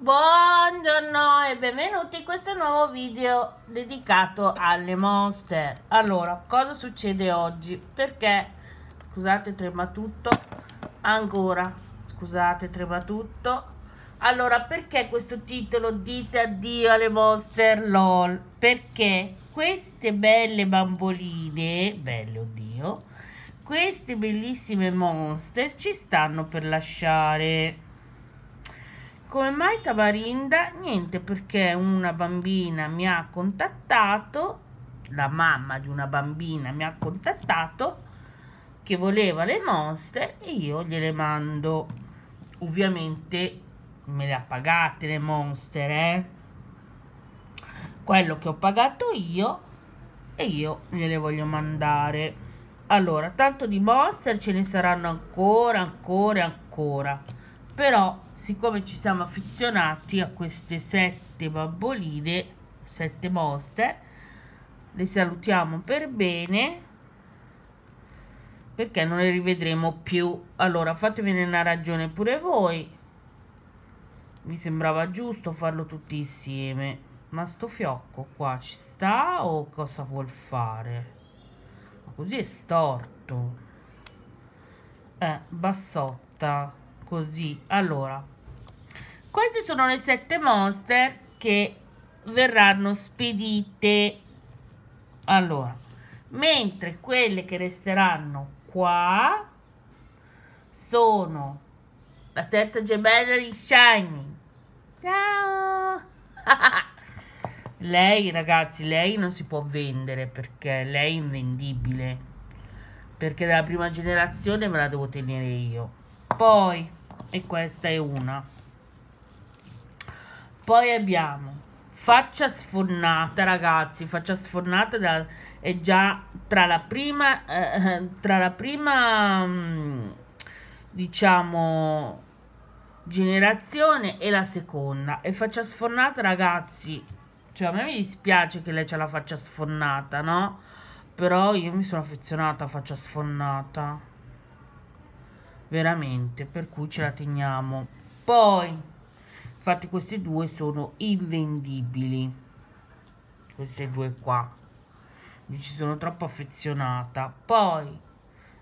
Buongiorno e benvenuti in questo nuovo video dedicato alle monster. Allora, cosa succede oggi? Perché, scusate trema tutto, ancora, scusate trema tutto. Allora, perché questo titolo Dite addio alle monster LOL? Perché queste belle bamboline, belle oddio, queste bellissime monster ci stanno per lasciare come mai Tabarinda? Niente, perché una bambina mi ha contattato, la mamma di una bambina mi ha contattato che voleva le mostre e io gliele mando. Ovviamente me le ha pagate le monster, eh? Quello che ho pagato io e io gliele voglio mandare. Allora, tanto di monster ce ne saranno ancora, ancora, ancora. Però siccome ci siamo affezionati a queste sette bamboline, sette moste, le salutiamo per bene perché non le rivedremo più. Allora fatevene una ragione pure voi. Mi sembrava giusto farlo tutti insieme. Ma sto fiocco qua ci sta o cosa vuol fare? Ma così è storto. Eh, bassotta così allora queste sono le sette monster che verranno spedite allora mentre quelle che resteranno qua sono la terza gemella di Shiny ciao lei ragazzi lei non si può vendere perché lei è invendibile perché dalla prima generazione me la devo tenere io poi e questa è una poi abbiamo faccia sfornata ragazzi faccia sfornata da, è già tra la prima eh, tra la prima mm, diciamo generazione e la seconda e faccia sfornata ragazzi cioè a me mi dispiace che lei ce la faccia sfornata no però io mi sono affezionata a faccia sfornata veramente per cui ce la teniamo poi infatti questi due sono invendibili queste due qua mi ci sono troppo affezionata poi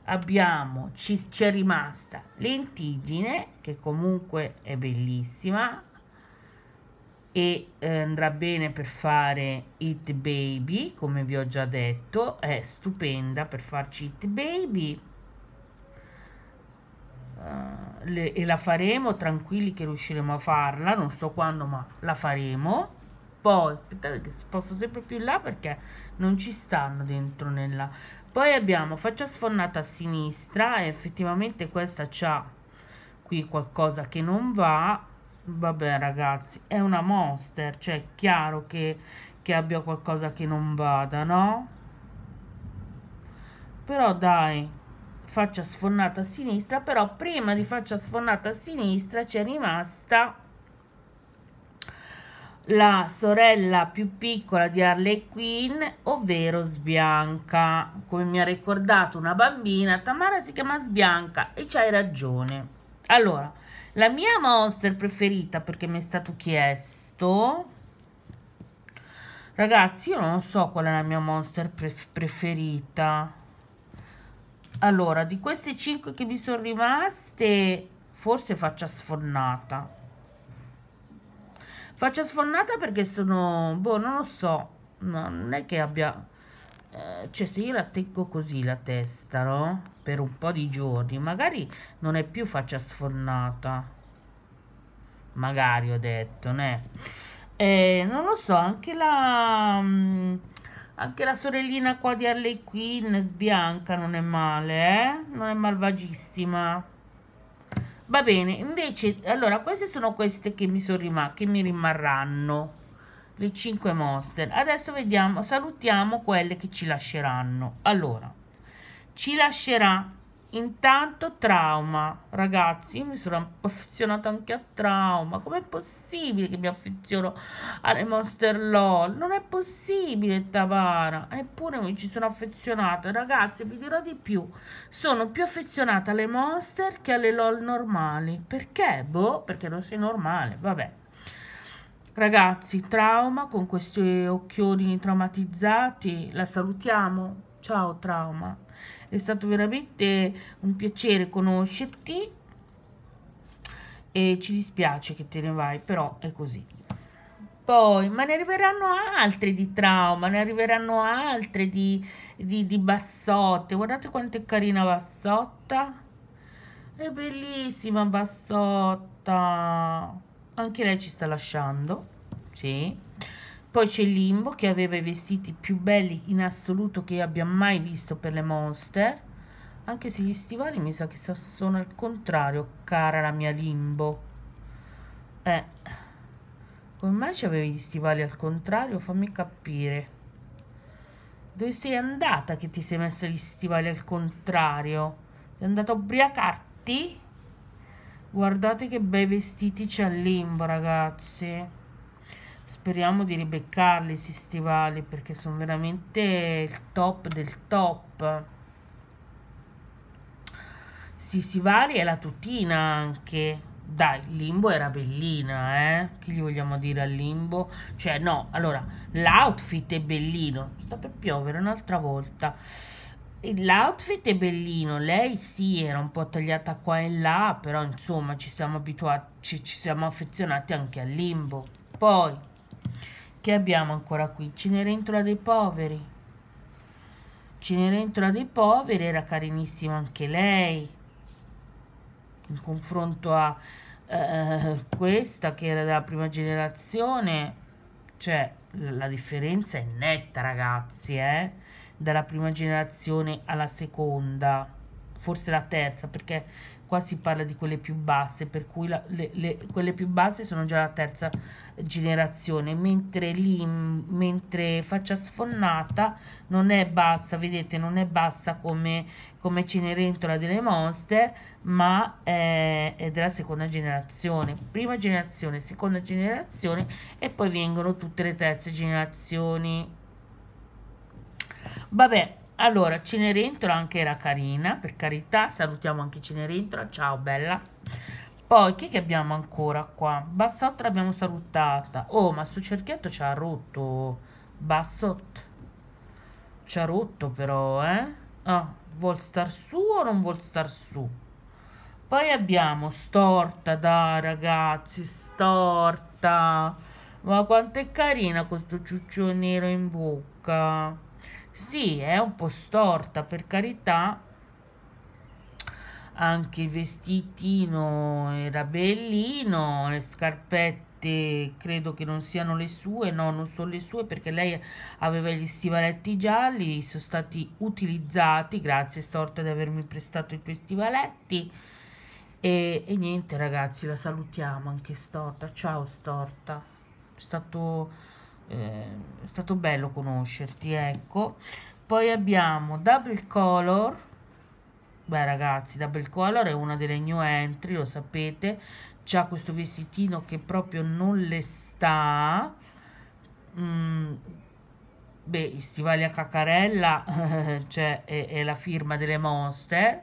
abbiamo ci, è rimasta lentigine che comunque è bellissima e eh, andrà bene per fare It Baby, come vi ho già detto, è stupenda per farci It Baby. Eh, le, e la faremo, tranquilli che riusciremo a farla, non so quando, ma la faremo. Poi, aspettate che si sposto sempre più in là perché non ci stanno dentro nella... Poi abbiamo faccia sfornata a sinistra e effettivamente questa c'ha qui qualcosa che non va. Vabbè ragazzi, è una monster, cioè è chiaro che, che abbia qualcosa che non vada, no? Però dai, faccia sfornata a sinistra, però prima di faccia sfornata a sinistra c'è rimasta la sorella più piccola di Harley Quinn, ovvero Sbianca. Come mi ha ricordato una bambina, Tamara si chiama Sbianca e c'hai ragione. Allora, la mia monster preferita, perché mi è stato chiesto... Ragazzi, io non so qual è la mia monster pre preferita allora di queste 5 che mi sono rimaste forse faccia sfornata faccia sfornata perché sono boh non lo so no, non è che abbia eh, cioè se io la tengo così la testa no? per un po' di giorni magari non è più faccia sfornata magari ho detto né? Eh, non lo so anche la mh, mm, anche la sorellina qua di Harley Quinn, sbianca, non è male, eh? Non è malvagissima. Va bene, invece, allora, queste sono queste che mi, sono rim che mi rimarranno. Le 5 monster. Adesso vediamo, salutiamo quelle che ci lasceranno. Allora, ci lascerà Intanto trauma, ragazzi, io mi sono affezionata anche a trauma. Com'è possibile che mi affeziono alle Monster LOL? Non è possibile, Tavara. Eppure mi ci sono affezionata. Ragazzi, vi dirò di più. Sono più affezionata alle Monster che alle LOL normali. Perché? Boh, perché non sei normale. Vabbè. Ragazzi, trauma con questi occhioni traumatizzati. La salutiamo. Ciao, trauma è stato veramente un piacere conoscerti e ci dispiace che te ne vai, però è così. Poi, ma ne arriveranno altre di trauma, ne arriveranno altre di, di, di bassotte. Guardate quanto è carina bassotta. È bellissima bassotta. Anche lei ci sta lasciando. Sì. Poi c'è Limbo che aveva i vestiti più belli in assoluto che abbia mai visto per le monster. Anche se gli stivali mi sa che sono al contrario, cara la mia Limbo. Eh, come mai c'avevi gli stivali al contrario? Fammi capire. Dove sei andata che ti sei messa gli stivali al contrario? Sei andata a ubriacarti? Guardate che bei vestiti c'è a Limbo, ragazzi. Speriamo di ribeccarli questi stivali perché sono veramente il top del top. Sti stivali e la tutina anche. Dai, Limbo era bellina, eh? Che gli vogliamo dire al Limbo? Cioè, no, allora, l'outfit è bellino. Sta per piovere un'altra volta. L'outfit è bellino, lei sì, era un po' tagliata qua e là, però insomma ci siamo abituati, ci, ci siamo affezionati anche al Limbo. Poi, che abbiamo ancora qui? Cenerentola dei poveri. Cenerentola dei poveri era carinissima anche lei. In confronto a eh, eh questa che era della prima generazione. Cioè, la differenza è netta, ragazzi, eh? Dalla prima generazione alla seconda. Forse la terza, perché qua si parla di quelle più basse, per cui la, le, le, quelle più basse sono già la terza generazione, mentre, lì, mentre faccia sfonnata non è bassa, vedete, non è bassa come, come Cenerentola delle Monster, ma è, è della seconda generazione, prima generazione, seconda generazione e poi vengono tutte le terze generazioni. Vabbè, allora, Cenerentola anche era carina, per carità, salutiamo anche Cenerentola, ciao bella. Poi, chi che abbiamo ancora qua? Bassotto l'abbiamo salutata. Oh, ma sto cerchietto ci ha rotto, Bassotto. Ci ha rotto però, eh? Oh, vuol star su o non vuol star su? Poi abbiamo Storta, dai ragazzi, Storta. Ma quanto è carina questo ciuccio nero in bocca. Sì, è un po' storta, per carità. Anche il vestitino era bellino, le scarpette credo che non siano le sue, no, non sono le sue perché lei aveva gli stivaletti gialli, sono stati utilizzati, grazie storta di avermi prestato i tuoi stivaletti. E, e niente ragazzi, la salutiamo anche storta. Ciao storta. È stato eh, è stato bello conoscerti ecco poi abbiamo double color beh ragazzi double color è una delle new entry lo sapete c'ha questo vestitino che proprio non le sta mm, beh i stivali a cacarella cioè è, è la firma delle monster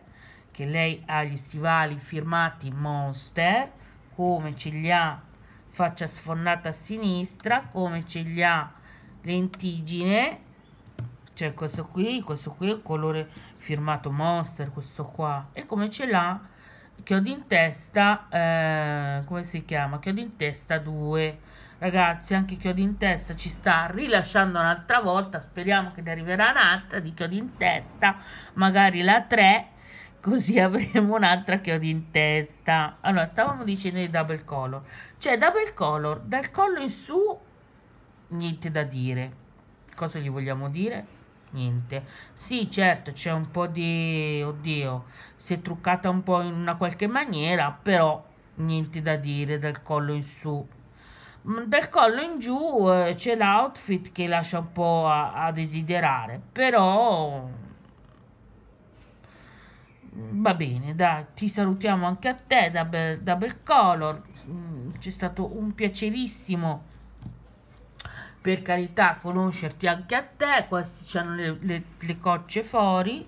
che lei ha gli stivali firmati monster come ce li ha faccia sfondata a sinistra come ce li ha lentigine cioè questo qui questo qui è il colore firmato monster questo qua e come ce l'ha che ho in testa eh, come si chiama che ho in testa 2 ragazzi anche chiodi in testa ci sta rilasciando un'altra volta speriamo che ne arriverà un'altra di chiodi in testa magari la 3 così avremo un'altra che ho in testa allora stavamo dicendo di double color cioè double color dal collo in su niente da dire cosa gli vogliamo dire niente sì certo c'è un po di oddio si è truccata un po in una qualche maniera però niente da dire dal collo in su mm, dal collo in giù eh, c'è l'outfit che lascia un po' a, a desiderare però va bene, dai, ti salutiamo anche a te, Double, double Color, mm, c'è stato un piacerissimo per carità conoscerti anche a te, queste c'hanno le, le, le, cocce fuori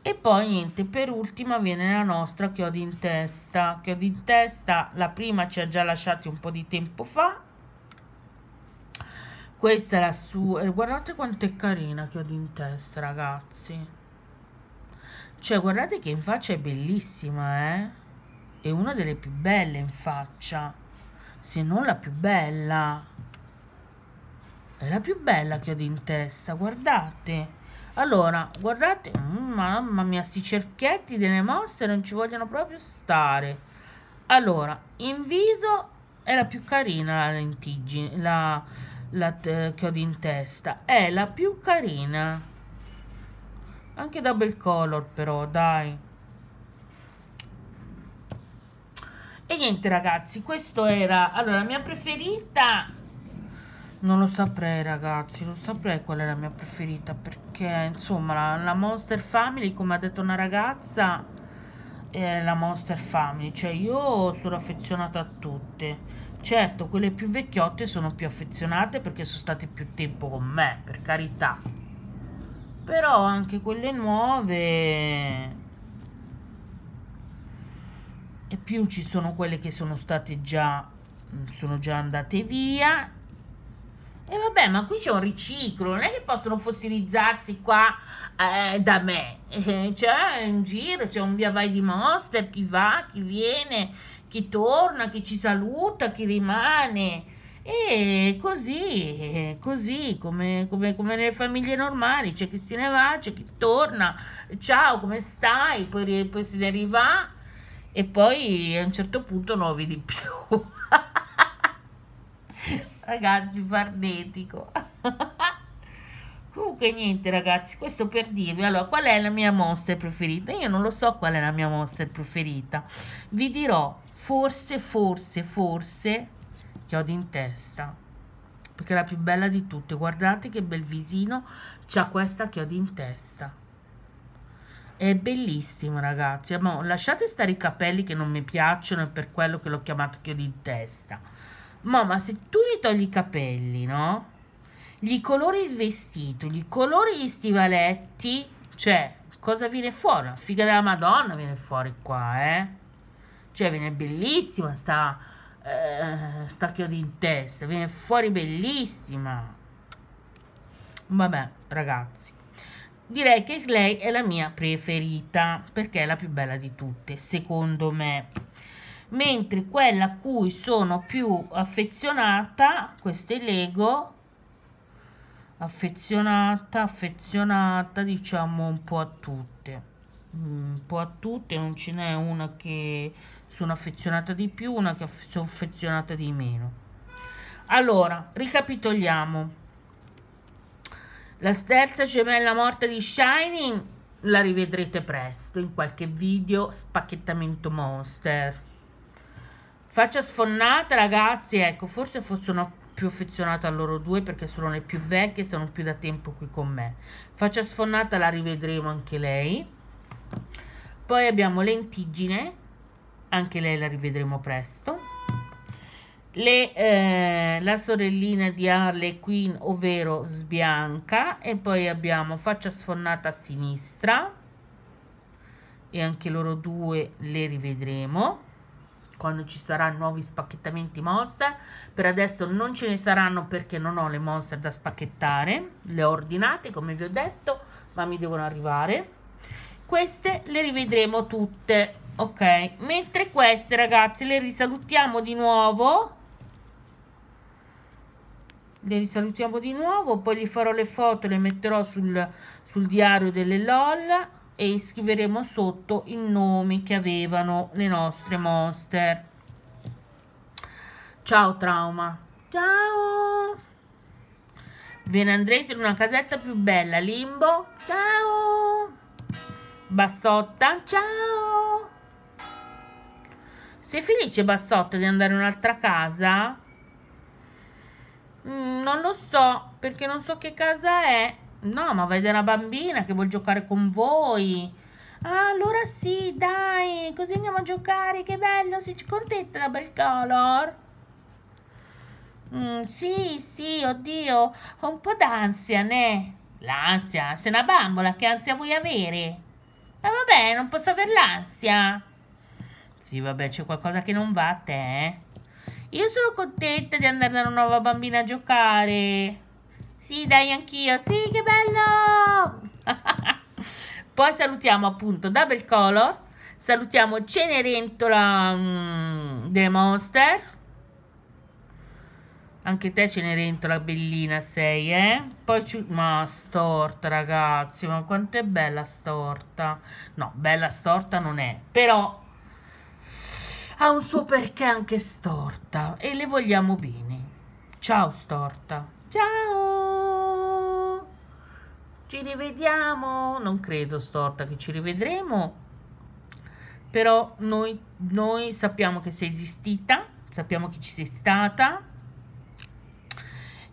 e poi niente, per ultima viene la nostra chiodi in testa, che in testa, la prima ci ha già lasciati un po' di tempo fa, questa è la sua, eh, guardate quanto è carina che ho in testa ragazzi, cioè, guardate che in faccia è bellissima, eh? È una delle più belle in faccia, se non la più bella. È la più bella che ho in testa, guardate. Allora, guardate, mm, mamma mia, sti cerchietti delle mostre non ci vogliono proprio stare. Allora, in viso è la più carina la lentiggine, la, la eh, che ho in testa. È la più carina. Anche double color però, dai. E niente ragazzi, questo era... Allora, la mia preferita... Non lo saprei ragazzi, non saprei qual è la mia preferita perché insomma la, la Monster Family, come ha detto una ragazza, è la Monster Family, cioè io sono affezionata a tutte. Certo, quelle più vecchiotte sono più affezionate perché sono state più tempo con me, per carità però anche quelle nuove e più ci sono quelle che sono state già sono già andate via e vabbè ma qui c'è un riciclo non è che possono fossilizzarsi qua eh, da me eh, c'è un giro c'è un via vai di monster chi va chi viene chi torna chi ci saluta chi rimane e così, così come, come, come, nelle famiglie normali, c'è chi se ne va, c'è chi torna, ciao, come stai? Poi, poi se ne arriva e poi a un certo punto non lo vedi più. ragazzi, farnetico. Comunque niente ragazzi, questo per dirvi, allora qual è la mia mostra preferita? Io non lo so qual è la mia mostra preferita, vi dirò, forse, forse, forse chiodi in testa perché è la più bella di tutte guardate che bel visino c'ha questa chiodi in testa è bellissimo ragazzi Amo, lasciate stare i capelli che non mi piacciono e per quello che l'ho chiamato chiodi in testa ma, ma se tu gli togli i capelli no gli colori il vestito gli colori gli stivaletti cioè cosa viene fuori? La Figa della Madonna viene fuori qua, eh? Cioè, viene bellissima sta eh, stacchio di testa viene fuori bellissima vabbè ragazzi direi che lei è la mia preferita perché è la più bella di tutte secondo me mentre quella a cui sono più affezionata questa è Lego affezionata affezionata diciamo un po' a tutte mm, un po' a tutte non ce n'è una che sono affezionata di più, una che sono affezionata di meno. Allora, ricapitoliamo. La sterza gemella morta di Shining la rivedrete presto in qualche video spacchettamento monster. Faccia sfonnata, ragazzi, ecco, forse sono più affezionata a loro due perché sono le più vecchie e sono più da tempo qui con me. Faccia sfonnata la rivedremo anche lei. Poi abbiamo lentigine anche lei la rivedremo presto. Le, eh, la sorellina di Harley Quinn, ovvero Sbianca, e poi abbiamo Faccia sfornata a sinistra, e anche loro due le rivedremo quando ci saranno nuovi spacchettamenti monster. Per adesso non ce ne saranno perché non ho le monster da spacchettare, le ho ordinate come vi ho detto, ma mi devono arrivare. Queste le rivedremo tutte ok mentre queste ragazze le risalutiamo di nuovo le risalutiamo di nuovo poi gli farò le foto le metterò sul, sul diario delle lol e scriveremo sotto i nomi che avevano le nostre monster ciao trauma ciao ve ne andrete in una casetta più bella limbo ciao bassotta ciao sei felice Bassotto di andare in un'altra casa? Mm, non lo so, perché non so che casa è. No, ma vede una bambina che vuol giocare con voi. Ah, allora sì, dai, così andiamo a giocare, che bello, sei contenta da bel color? Mm, sì, sì, oddio, ho un po' d'ansia, ne? L'ansia? Sei una bambola, che ansia vuoi avere? Ma ah, eh, vabbè, non posso avere l'ansia. Sì, vabbè, c'è qualcosa che non va a te, eh? Io sono contenta di andare da una nuova bambina a giocare. Sì, dai, anch'io. Sì, che bello! Poi salutiamo appunto Double Color, salutiamo Cenerentola mh, mm, The Monster. Anche te Cenerentola, bellina sei, eh? Poi ci... Ma storta, ragazzi, ma quanto è bella storta. No, bella storta non è, però ha un suo perché anche storta e le vogliamo bene. Ciao storta. Ciao. Ci rivediamo. Non credo storta che ci rivedremo. Però noi, noi sappiamo che sei esistita, sappiamo che ci sei stata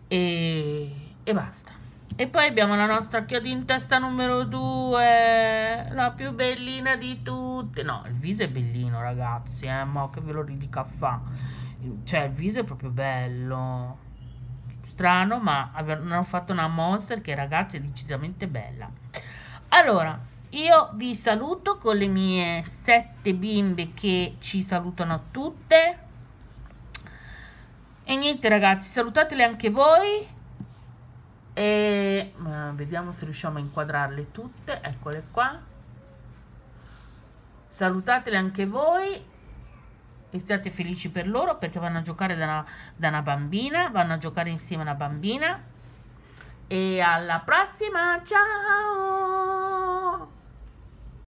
e, e basta. E poi abbiamo la nostra testa numero 2, la più bellina di tutte. No, il viso è bellino, ragazzi, eh, ma che ve lo ridica a fa. Cioè, il viso è proprio bello. Strano, ma hanno fatto una monster che, ragazzi, è decisamente bella. Allora, io vi saluto con le mie sette bimbe che ci salutano tutte. E niente, ragazzi, salutatele anche voi e vediamo se riusciamo a inquadrarle tutte eccole qua salutatele anche voi e siate felici per loro perché vanno a giocare da una, da una bambina vanno a giocare insieme a una bambina e alla prossima ciao